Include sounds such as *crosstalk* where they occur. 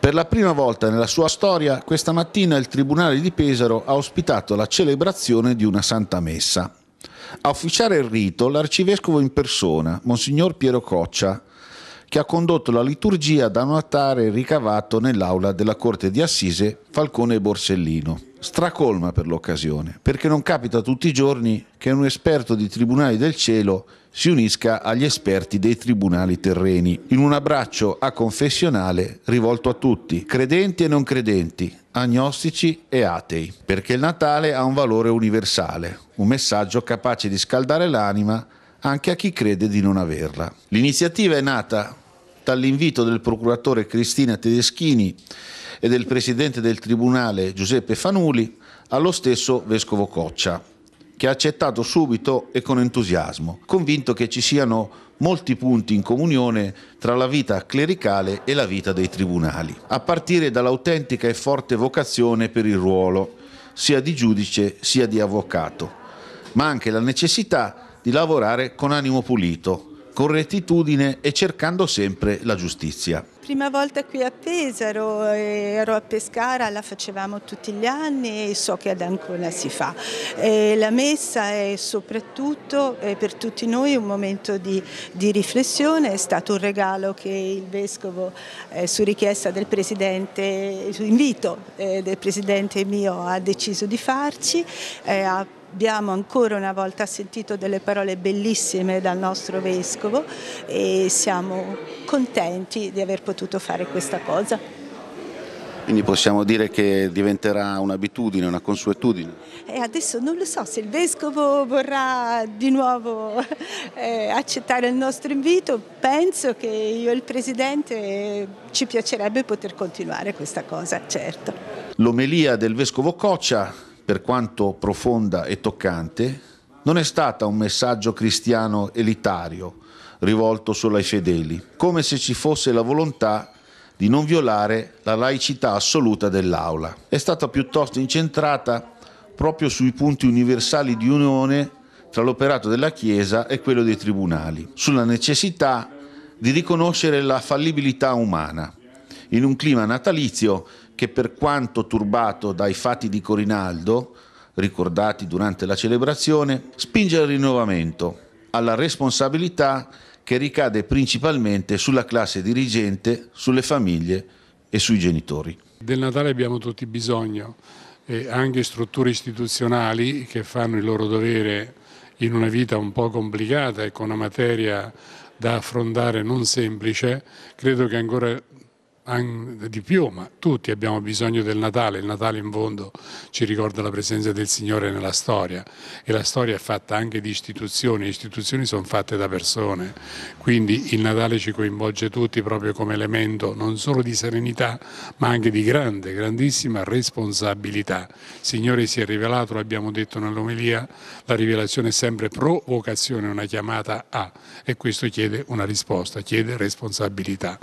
Per la prima volta nella sua storia, questa mattina il Tribunale di Pesaro ha ospitato la celebrazione di una Santa Messa. A officiare il rito l'arcivescovo in persona, Monsignor Piero Coccia, che ha condotto la liturgia da un altare ricavato nell'aula della Corte di Assise Falcone e Borsellino stracolma per l'occasione, perché non capita tutti i giorni che un esperto di tribunali del cielo si unisca agli esperti dei tribunali terreni, in un abbraccio a confessionale rivolto a tutti, credenti e non credenti, agnostici e atei, perché il Natale ha un valore universale, un messaggio capace di scaldare l'anima anche a chi crede di non averla. L'iniziativa è nata dall'invito del procuratore Cristina Tedeschini e del presidente del Tribunale Giuseppe Fanuli allo stesso Vescovo Coccia, che ha accettato subito e con entusiasmo, convinto che ci siano molti punti in comunione tra la vita clericale e la vita dei tribunali, a partire dall'autentica e forte vocazione per il ruolo, sia di giudice sia di avvocato, ma anche la necessità di lavorare con animo pulito, con rettitudine e cercando sempre la giustizia. Prima volta qui a Pesaro, eh, ero a Pescara, la facevamo tutti gli anni e so che ad Ancona si fa. E la messa è soprattutto eh, per tutti noi un momento di, di, riflessione, è stato un regalo che il Vescovo eh, su richiesta del Presidente, su invito eh, del Presidente mio ha deciso di farci, eh, ha abbiamo ancora una volta sentito delle parole bellissime dal nostro Vescovo e siamo contenti di aver potuto fare questa cosa. Quindi possiamo dire che diventerà un'abitudine, una consuetudine? E adesso non lo so se il Vescovo vorrà di nuovo *laughs* eh, accettare il nostro invito, penso che io e il Presidente ci piacerebbe poter continuare questa cosa, certo. L'omelia del Vescovo Coccia per quanto profonda e toccante, non è stata un messaggio cristiano elitario rivolto solo ai fedeli, come se ci fosse la volontà di non violare la laicità assoluta dell'Aula. È stata piuttosto incentrata proprio sui punti universali di unione tra l'operato della Chiesa e quello dei tribunali, sulla necessità di riconoscere la fallibilità umana in un clima natalizio che per quanto turbato dai fatti di Corinaldo, ricordati durante la celebrazione, spinge al rinnovamento, alla responsabilità che ricade principalmente sulla classe dirigente, sulle famiglie e sui genitori. Del Natale abbiamo tutti bisogno, e anche strutture istituzionali che fanno il loro dovere in una vita un po' complicata e con una materia da affrontare non semplice, credo che ancora di più, ma tutti abbiamo bisogno del Natale, il Natale in fondo ci ricorda la presenza del Signore nella storia e la storia è fatta anche di istituzioni, le istituzioni sono fatte da persone, quindi il Natale ci coinvolge tutti proprio come elemento non solo di serenità ma anche di grande, grandissima responsabilità. Il Signore si è rivelato, l'abbiamo detto nell'omelia, la rivelazione è sempre provocazione, una chiamata a e questo chiede una risposta, chiede responsabilità.